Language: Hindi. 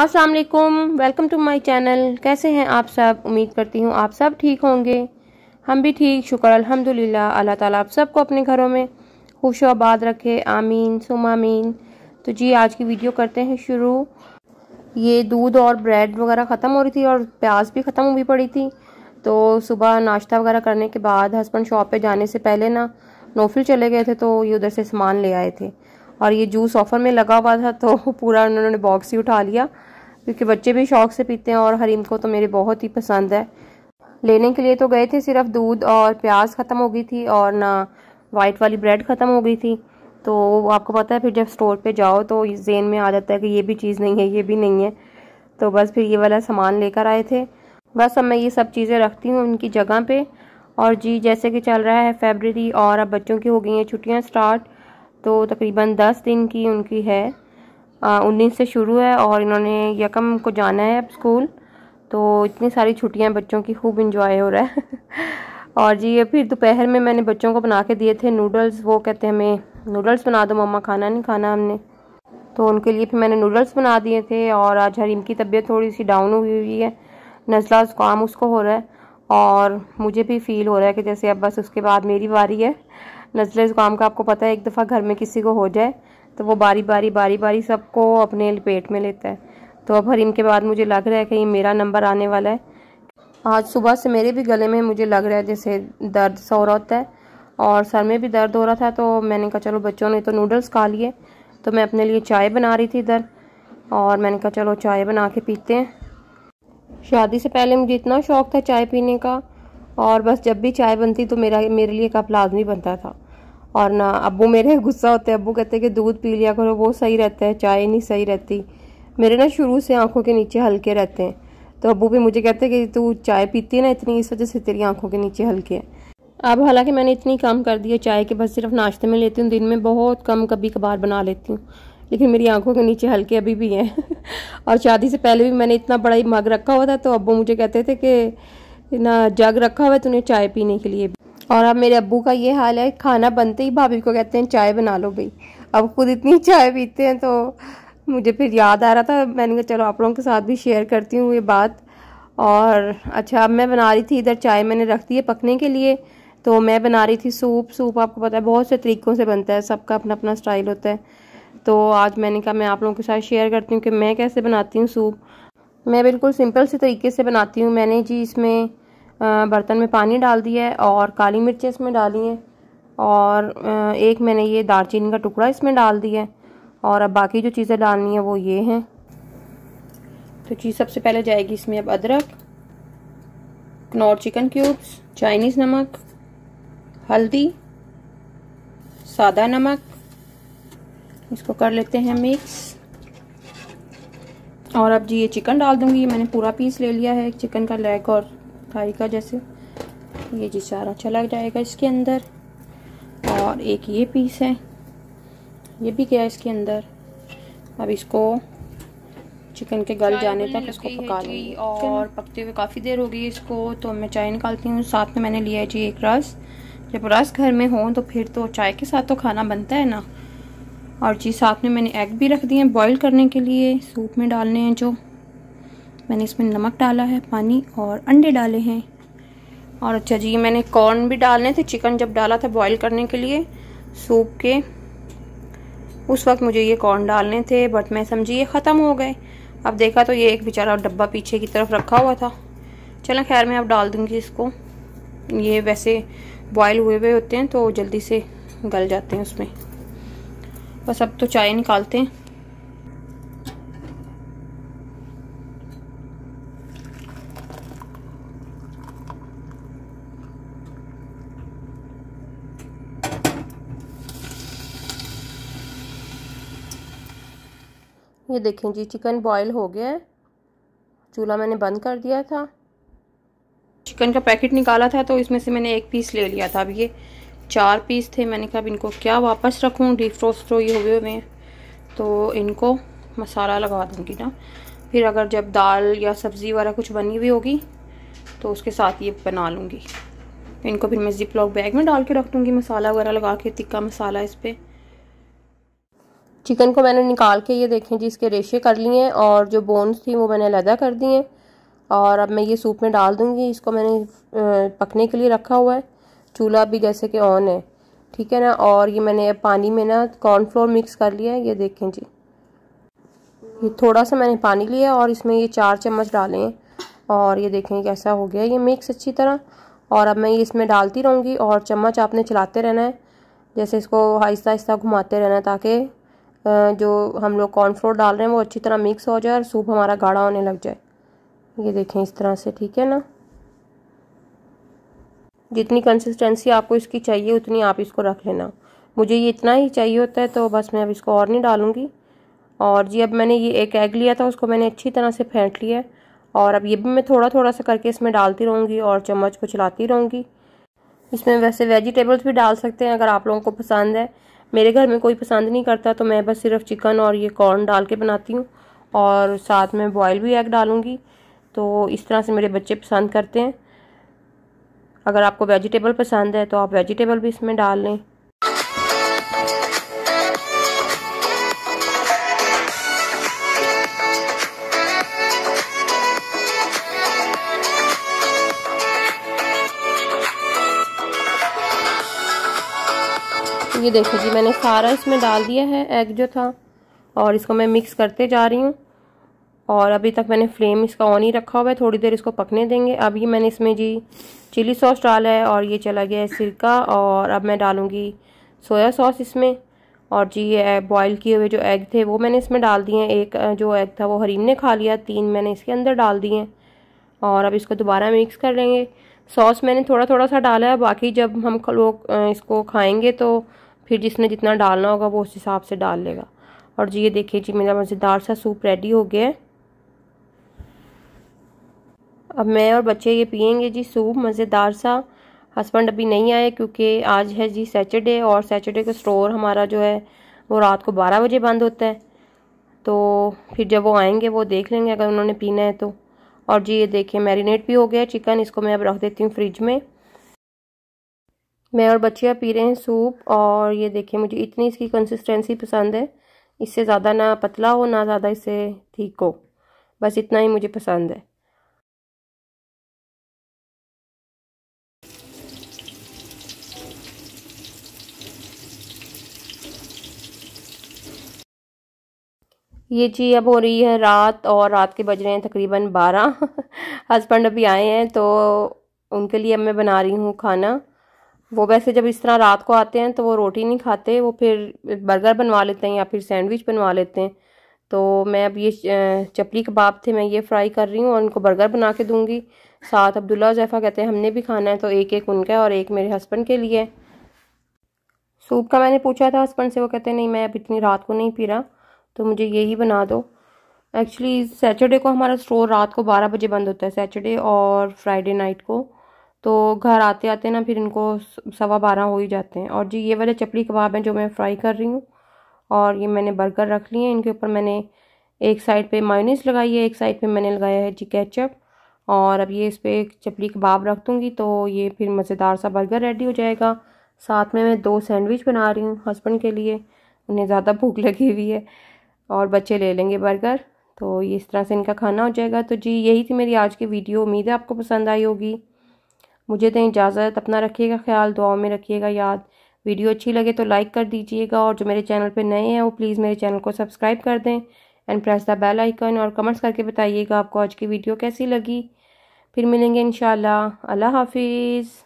असलकुम वेलकम टू माई चैनल कैसे हैं आप सब उम्मीद करती हूँ आप सब ठीक होंगे हम भी ठीक शुक्र अल्हम्दुलिल्लाह अल्लाह ताला आप सबको अपने घरों में खुश आबाद रखे आमीन सुम आमीन तो जी आज की वीडियो करते हैं शुरू ये दूध और ब्रेड वगैरह ख़त्म हो रही थी और प्याज भी ख़त्म हुई पड़ी थी तो सुबह नाश्ता वगैरह करने के बाद हस्बैंड शॉप पे जाने से पहले ना नोफिल चले गए थे तो ये उधर से सामान ले आए थे और ये जूस ऑफ़र में लगा हुआ था तो पूरा उन्होंने बॉक्स ही उठा लिया क्योंकि बच्चे भी शौक से पीते हैं और हरीम को तो मेरे बहुत ही पसंद है लेने के लिए तो गए थे सिर्फ दूध और प्याज ख़त्म हो गई थी और ना वाइट वाली ब्रेड ख़त्म हो गई थी तो आपको पता है फिर जब स्टोर पे जाओ तो जेन में आ जाता है कि ये भी चीज़ नहीं है ये भी नहीं है तो बस फिर ये वाला सामान लेकर आए थे बस अब मैं ये सब चीज़ें रखती हूँ उनकी जगह पर और जी जैसे कि चल रहा है फेबररी और अब बच्चों की हो गई हैं छुट्टियाँ स्टार्ट तो तकरीबन दस दिन की उनकी है उन्नीस से शुरू है और इन्होंने यकम को जाना है अब स्कूल तो इतनी सारी छुट्टियां बच्चों की खूब इंजॉय हो रहा है और जी ये फिर दोपहर में मैंने बच्चों को बना के दिए थे नूडल्स वो कहते हैं हमें नूडल्स बना दो मम्मा खाना नहीं खाना हमने तो उनके लिए फिर मैंने नूडल्स बना दिए थे और आज हरीम की तबीयत थोड़ी सी डाउन हुई हुई है नज़ला काम उसको हो रहा है और मुझे भी फील हो रहा है कि जैसे अब बस उसके बाद मेरी बारी है लचले ज़ुकाम का आपको पता है एक दफ़ा घर में किसी को हो जाए तो वो बारी बारी बारी बारी सबको अपने लपेट में लेता है तो अब हरीम के बाद मुझे लग रहा है कि ये मेरा नंबर आने वाला है आज सुबह से मेरे भी गले में मुझे लग रहा है जैसे दर्द सा हो रहा होता है और सर में भी दर्द हो रहा था तो मैंने कहा चलो बच्चों ने तो नूडल्स खा लिए तो मैं अपने लिए चाय बना रही थी इधर और मैंने कहा चलो चाय बना के पीते हैं शादी से पहले मुझे इतना शौक़ था चाय पीने का और बस जब भी चाय बनती तो मेरा मेरे लिए कप लाजमी बनता था और ना अबू मेरे गुस्सा होते अबू कहते कि दूध पी लिया करो वो सही रहता है चाय नहीं सही रहती मेरे ना शुरू से आंखों के नीचे हल्के रहते हैं तो अबू भी मुझे कहते कि तू चाय पीती है ना इतनी इस वजह से तेरी आंखों के नीचे हल्के हैं अब हालांकि मैंने इतनी कम कर दी है चाय के बस सिर्फ नाश्ते में लेती हूँ दिन में बहुत कम कभी कभार बना लेती हूँ लेकिन मेरी आंखों के नीचे हल्के अभी भी हैं और शादी से पहले भी मैंने इतना बड़ा ही मग रखा हुआ था तो अबू मुझे कहते थे कि ना जग रखा हुआ है तुमने तो चाय पीने के लिए और अब मेरे अबू का ये हाल है खाना बनते ही भाभी को कहते हैं चाय बना लो भाई अब खुद इतनी चाय पीते हैं तो मुझे फिर याद आ रहा था मैंने कहा चलो आप लोगों के साथ भी शेयर करती हूँ ये बात और अच्छा अब मैं बना रही थी इधर चाय मैंने रख दी है पकने के लिए तो मैं बना रही थी सूप सूप आपको पता है बहुत से तरीक़ों से बनता है सबका अपना अपना स्टाइल होता है तो आज मैंने कहा मैं आप लोगों के साथ शेयर करती हूँ कि मैं कैसे बनाती हूँ सूप मैं बिल्कुल सिंपल से तरीके से बनाती हूँ मैंने जी इसमें बर्तन में पानी डाल दिया है और काली मिर्चें इसमें डाली हैं और एक मैंने ये दालचीनी का टुकड़ा इसमें डाल दिया है और अब बाकी जो चीज़ें डालनी है वो ये हैं तो चीज़ सबसे पहले जाएगी इसमें अब अदरक नॉर चिकन क्यूब्स चाइनीज़ नमक हल्दी सादा नमक इसको कर लेते हैं मिक्स और अब जी ये चिकन डाल दूंगी मैंने पूरा पीस ले लिया है चिकन का लेग और थाई का जैसे ये जी सारा चला जाएगा इसके अंदर और एक ये पीस है ये भी गया इसके अंदर अब इसको चिकन के गल जाने तक इसको पका लेंगे और पकते हुए काफ़ी देर हो गई इसको तो मैं चाय निकालती हूँ साथ में मैंने लिया है जी एक रस जब रस घर में हो तो फिर तो चाय के साथ तो खाना बनता है ना और जी साथ में मैंने एग भी रख दिए हैं बॉयल करने के लिए सूप में डालने हैं जो मैंने इसमें नमक डाला है पानी और अंडे डाले हैं और अच्छा जी मैंने कॉर्न भी डालने थे चिकन जब डाला था बॉईल करने के लिए सूप के उस वक्त मुझे ये कॉर्न डालने थे बट मैं समझी ये ख़त्म हो गए अब देखा तो ये एक बेचारा डब्बा पीछे की तरफ रखा हुआ था चलें खैर मैं अब डाल दूँगी इसको ये वैसे बॉयल हुए हुए होते हैं तो जल्दी से गल जाते हैं उसमें बस अब तो चाय निकालते हैं ये देखें जी चिकन बॉयल हो गया है चूल्हा मैंने बंद कर दिया था चिकन का पैकेट निकाला था तो इसमें से मैंने एक पीस ले लिया था अब ये चार पीस थे मैंने कहा अब इनको क्या वापस रखूँ डीप फ्रोस्ट ये हुए हुए हैं तो इनको मसाला लगा दूँगी ना फिर अगर जब दाल या सब्ज़ी वगैरह कुछ बनी हुई होगी तो उसके साथ ये बना लूँगी इनको फिर मैं जिप लॉक बैग में डाल के रख दूँगी मसाला वगैरह लगा के तिक्का मसाला इस पर चिकन को मैंने निकाल के ये देखें जी इसके रेशे कर लिए हैं और जो बोन्स थी वो मैंने अलहदा कर दी हैं और अब मैं ये सूप में डाल दूँगी इसको मैंने पकने के लिए रखा हुआ है चूल्हा भी जैसे कि ऑन है ठीक है ना और ये मैंने पानी में ना कॉर्नफ्लोर मिक्स कर लिया है ये देखें जी ये थोड़ा सा मैंने पानी लिया और इसमें ये चार चम्मच डाले हैं और ये देखें कैसा हो गया ये मिक्स अच्छी तरह और अब मैं ये इसमें डालती रहूँगी और चम्मच आपने चलाते रहना है जैसे इसको आहिस्ता आहिस्ता घुमाते रहना ताकि जो हम लोग कॉर्नफ्लोर डाल रहे हैं वो अच्छी तरह मिक्स हो जाए और सूप हमारा गाढ़ा होने लग जाए ये देखें इस तरह से ठीक है ना जितनी कंसिस्टेंसी आपको इसकी चाहिए उतनी आप इसको रख लेना मुझे ये इतना ही चाहिए होता है तो बस मैं अब इसको और नहीं डालूँगी और जी अब मैंने ये एक एग लिया था उसको मैंने अच्छी तरह से फेंट लिया है और अब ये भी मैं थोड़ा थोड़ा सा करके इसमें डालती रहूँगी और चम्मच को चलाती रहूँगी इसमें वैसे वेजिटेबल्स भी डाल सकते हैं अगर आप लोगों को पसंद है मेरे घर में कोई पसंद नहीं करता तो मैं बस सिर्फ चिकन और ये कॉर्न डाल के बनाती हूँ और साथ में बॉयल भी एग डालूँगी तो इस तरह से मेरे बच्चे पसंद करते हैं अगर आपको वेजिटेबल पसंद है तो आप वेजिटेबल भी इसमें डाल लें ये देखो जी मैंने सारा इसमें डाल दिया है एग जो था और इसको मैं मिक्स करते जा रही हूँ और अभी तक मैंने फ्लेम इसका ऑन ही रखा हुआ है थोड़ी देर इसको पकने देंगे अभी मैंने इसमें जी चिली सॉस डाला है और ये चला गया है सिरका और अब मैं डालूँगी सोया सॉस इसमें और जी ये बॉयल किए हुए जो एग थे वो मैंने इसमें डाल दिए हैं एक जो एग था वो हरीम ने खा लिया तीन मैंने इसके अंदर डाल दिए हैं और अब इसको दोबारा मिक्स कर लेंगे सॉस मैंने थोड़ा थोड़ा सा डाला है बाकी जब हम लोग इसको खाएंगे तो फिर जिसने जितना डालना होगा वो उस हिसाब से डाल लेगा और जी ये देखिए जी मेरा मज़ेदार सा सूप रेडी हो गया है अब मैं और बच्चे ये पियेंगे जी सूप मज़ेदार सा हस्बैंड अभी नहीं आए क्योंकि आज है जी सैटरडे और सैटरडे का स्टोर हमारा जो है वो रात को बारह बजे बंद होता है तो फिर जब वो आएंगे वो देख लेंगे अगर उन्होंने पीना है तो और जी ये देखिए मैरिनेट भी हो गया चिकन इसको मैं अब रख देती हूँ फ्रिज में मैं और बच्चियाँ पी रहे हैं सूप और ये देखिए मुझे इतनी इसकी कंसिस्टेंसी पसंद है इससे ज़्यादा ना पतला हो ना ज़्यादा इससे ठीक हो बस इतना ही मुझे पसंद है ये जी अब हो रही है रात और रात के बज रहे हैं तकरीबन बारह हस्बैंड अभी आए हैं तो उनके लिए अब मैं बना रही हूँ खाना वो वैसे जब इस तरह रात को आते हैं तो वो रोटी नहीं खाते वो फिर बर्गर बनवा लेते हैं या फिर सैंडविच बनवा लेते हैं तो मैं अब ये चपली कबाब थे मैं ये फ्राई कर रही हूँ और उनको बर्गर बना के दूँगी साथ अब्दुल्ला जैफ़ा कहते हैं हमने भी खाना है तो एक एक उनका और एक मेरे हस्बैंड के लिए सूप का मैंने पूछा था हस्बैंड से वो कहते हैं नहीं मैं अब इतनी रात को नहीं पी रहा तो मुझे यही बना दो एक्चुअली सैटरडे को हमारा स्टोर रात को बारह बजे बंद होता है सैटरडे और फ्राइडे नाइट को तो घर आते आते ना फिर इनको सवा बारह हो ही जाते हैं और जी ये वाले चपली कबाब हैं जो मैं फ्राई कर रही हूँ और ये मैंने बर्गर रख लिए हैं इनके ऊपर मैंने एक साइड पे मायोनीस लगाई है एक साइड पे मैंने लगाया है जी केचप और अब ये इस पर चपली कबाब रख दूँगी तो ये फिर मज़ेदार सा बर्गर रेडी हो जाएगा साथ में मैं दो सैंडविच बना रही हूँ हस्बैंड के लिए उन्हें ज़्यादा भूख लगी हुई है और बच्चे ले लेंगे बर्गर तो इस तरह से इनका खाना हो जाएगा तो जी यही थी मेरी आज की वीडियो उम्मीद है आपको पसंद आई होगी मुझे दें तो इजाज़त अपना रखिएगा ख्याल दुआओं में रखिएगा याद वीडियो अच्छी लगे तो लाइक कर दीजिएगा और जो मेरे चैनल पे नए हैं वो प्लीज़ मेरे चैनल को सब्सक्राइब कर दें and press the bell icon और कमेंट्स करके बताइएगा आपको आज की वीडियो कैसी लगी फिर मिलेंगे इन अल्लाह हाफिज़